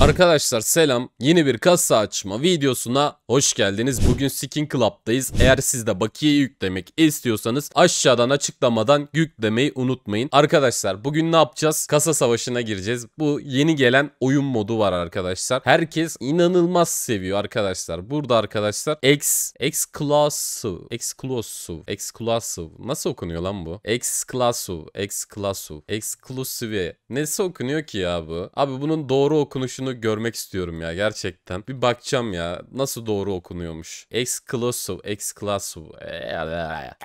Arkadaşlar selam. Yeni bir kasa açma videosuna hoş geldiniz. Bugün Skin Club'dayız. Eğer siz de bakiye yüklemek istiyorsanız aşağıdan açıklamadan yüklemeyi unutmayın. Arkadaşlar bugün ne yapacağız? Kasa savaşına gireceğiz. Bu yeni gelen oyun modu var arkadaşlar. Herkes inanılmaz seviyor arkadaşlar. Burada arkadaşlar ex Exclusive Exclusive Exclusive nasıl okunuyor lan bu? Exclusive Exclusive Exclusive nesi okunuyor ki ya bu? Abi bunun doğru okunuşu şunu görmek istiyorum ya gerçekten. Bir bakacağım ya nasıl doğru okunuyormuş. Exclusive, exclusive. E,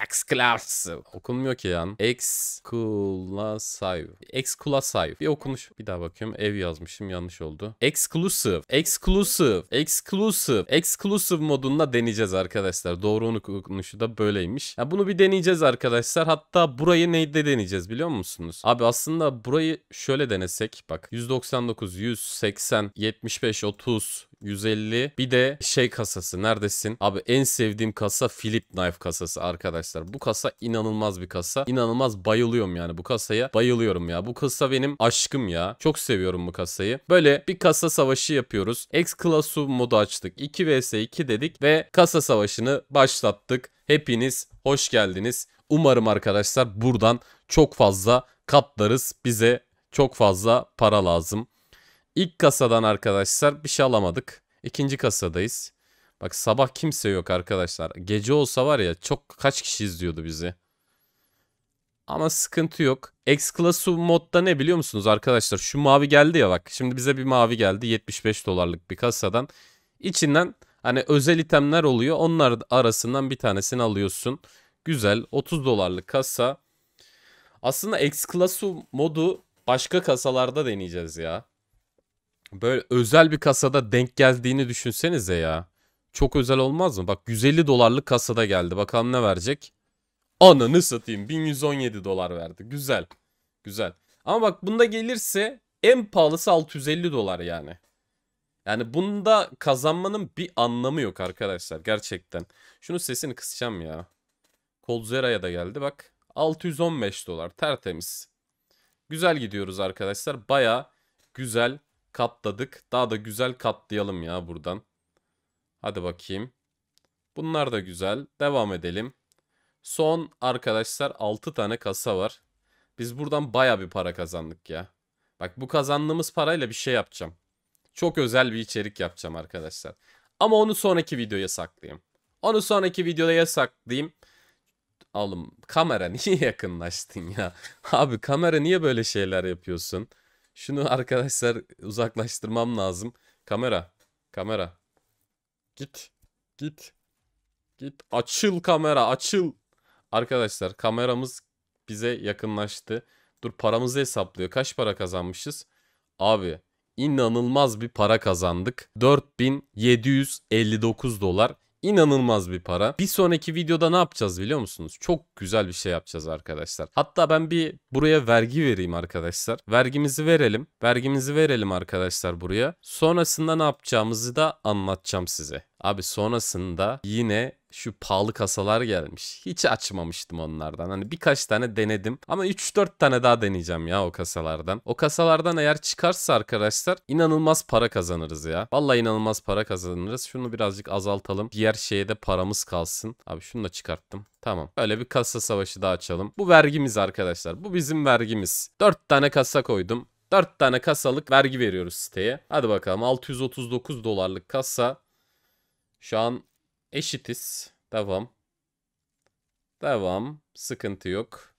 exclusive. Okunmuyor ki yani Exclusive. Exclusive. Bir okunuş. Bir daha bakıyorum. Ev yazmışım yanlış oldu. Exclusive. Exclusive. Exclusive. Exclusive modunda deneyeceğiz arkadaşlar. Doğru okunuşu da böyleymiş. Ya bunu bir deneyeceğiz arkadaşlar. Hatta burayı neyde deneyeceğiz biliyor musunuz? Abi aslında burayı şöyle denesek. Bak 199, 180 80, 75, 30, 150 bir de şey kasası neredesin? Abi en sevdiğim kasa Philip Knife kasası arkadaşlar. Bu kasa inanılmaz bir kasa. İnanılmaz bayılıyorum yani bu kasaya. Bayılıyorum ya. Bu kasa benim aşkım ya. Çok seviyorum bu kasayı. Böyle bir kasa savaşı yapıyoruz. X Class'u modu açtık. 2 vs 2 dedik ve kasa savaşını başlattık. Hepiniz hoş geldiniz. Umarım arkadaşlar buradan çok fazla katlarız. Bize çok fazla para lazım. İlk kasadan arkadaşlar bir şey alamadık. İkinci kasadayız. Bak sabah kimse yok arkadaşlar. Gece olsa var ya çok kaç kişi izliyordu bizi. Ama sıkıntı yok. X-Class'u modda ne biliyor musunuz arkadaşlar? Şu mavi geldi ya bak. Şimdi bize bir mavi geldi. 75 dolarlık bir kasadan. İçinden hani özel itemler oluyor. Onlar arasından bir tanesini alıyorsun. Güzel. 30 dolarlık kasa. Aslında X-Class'u modu başka kasalarda deneyeceğiz ya. Böyle özel bir kasada denk geldiğini düşünsenize ya. Çok özel olmaz mı? Bak 150 dolarlık kasada geldi. Bakalım ne verecek? Ananı satayım. 1117 dolar verdi. Güzel. Güzel. Ama bak bunda gelirse en pahalısı 650 dolar yani. Yani bunda kazanmanın bir anlamı yok arkadaşlar gerçekten. Şunu sesini kısacağım ya. Kolzeraya da geldi bak. 615 dolar tertemiz. Güzel gidiyoruz arkadaşlar. Baya güzel katladık. Daha da güzel katlayalım ya buradan. Hadi bakayım. Bunlar da güzel. Devam edelim. Son arkadaşlar 6 tane kasa var. Biz buradan baya bir para kazandık ya. Bak bu kazandığımız parayla bir şey yapacağım. Çok özel bir içerik yapacağım arkadaşlar. Ama onu sonraki videoya saklayayım. Onu sonraki videoya saklayayım. Alım. kamera niye yakınlaştın ya? Abi kamera niye böyle şeyler yapıyorsun? Şunu arkadaşlar uzaklaştırmam lazım. Kamera. Kamera. Git. Git. Git. Açıl kamera açıl. Arkadaşlar kameramız bize yakınlaştı. Dur paramızı hesaplıyor. Kaç para kazanmışız? Abi inanılmaz bir para kazandık. 4759 dolar inanılmaz bir para. Bir sonraki videoda ne yapacağız biliyor musunuz? Çok güzel bir şey yapacağız arkadaşlar. Hatta ben bir buraya vergi vereyim arkadaşlar. Vergimizi verelim. Vergimizi verelim arkadaşlar buraya. Sonrasında ne yapacağımızı da anlatacağım size. Abi sonrasında yine şu pahalı kasalar gelmiş. Hiç açmamıştım onlardan. Hani birkaç tane denedim ama 3-4 tane daha deneyeceğim ya o kasalardan. O kasalardan eğer çıkarsa arkadaşlar inanılmaz para kazanırız ya. Vallahi inanılmaz para kazanırız. Şunu birazcık azaltalım. Diğer şeye de paramız kalsın. Abi şunu da çıkarttım. Tamam. Öyle bir kasa savaşı daha açalım. Bu vergimiz arkadaşlar. Bu bizim vergimiz. 4 tane kasa koydum. 4 tane kasalık vergi veriyoruz siteye. Hadi bakalım 639 dolarlık kasa. Şu an Eşitiz. Devam. Devam. Sıkıntı yok.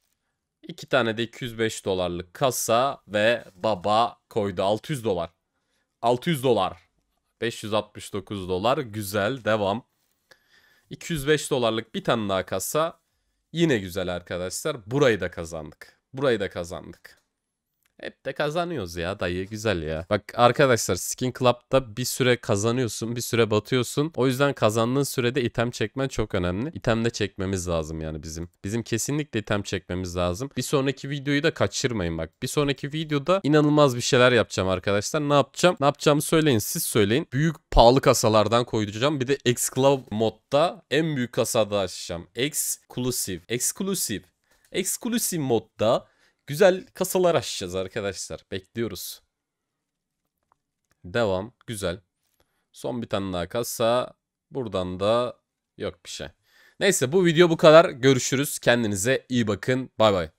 İki tane de 205 dolarlık kasa ve baba koydu. 600 dolar. 600 dolar. 569 dolar. Güzel. Devam. 205 dolarlık bir tane daha kasa. Yine güzel arkadaşlar. Burayı da kazandık. Burayı da kazandık. Hep de kazanıyoruz ya dayı güzel ya. Bak arkadaşlar Skin Club'da bir süre kazanıyorsun bir süre batıyorsun. O yüzden kazandığın sürede item çekmen çok önemli. İtem de çekmemiz lazım yani bizim. Bizim kesinlikle item çekmemiz lazım. Bir sonraki videoyu da kaçırmayın bak. Bir sonraki videoda inanılmaz bir şeyler yapacağım arkadaşlar. Ne yapacağım? Ne yapacağımı söyleyin siz söyleyin. Büyük pahalı kasalardan koyacağım. Bir de X Club modda en büyük kasada açacağım. Exclusive. Exclusive. Exclusive modda Güzel kasalar açacağız arkadaşlar. Bekliyoruz. Devam. Güzel. Son bir tane daha kasa. Buradan da yok bir şey. Neyse bu video bu kadar. Görüşürüz. Kendinize iyi bakın. Bay bay.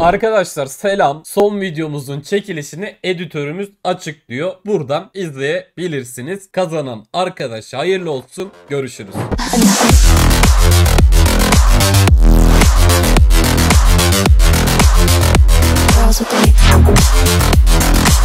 Arkadaşlar selam. Son videomuzun çekilişini editörümüz açıklıyor. Buradan izleyebilirsiniz. Kazanan arkadaşa hayırlı olsun. Görüşürüz. How's it going?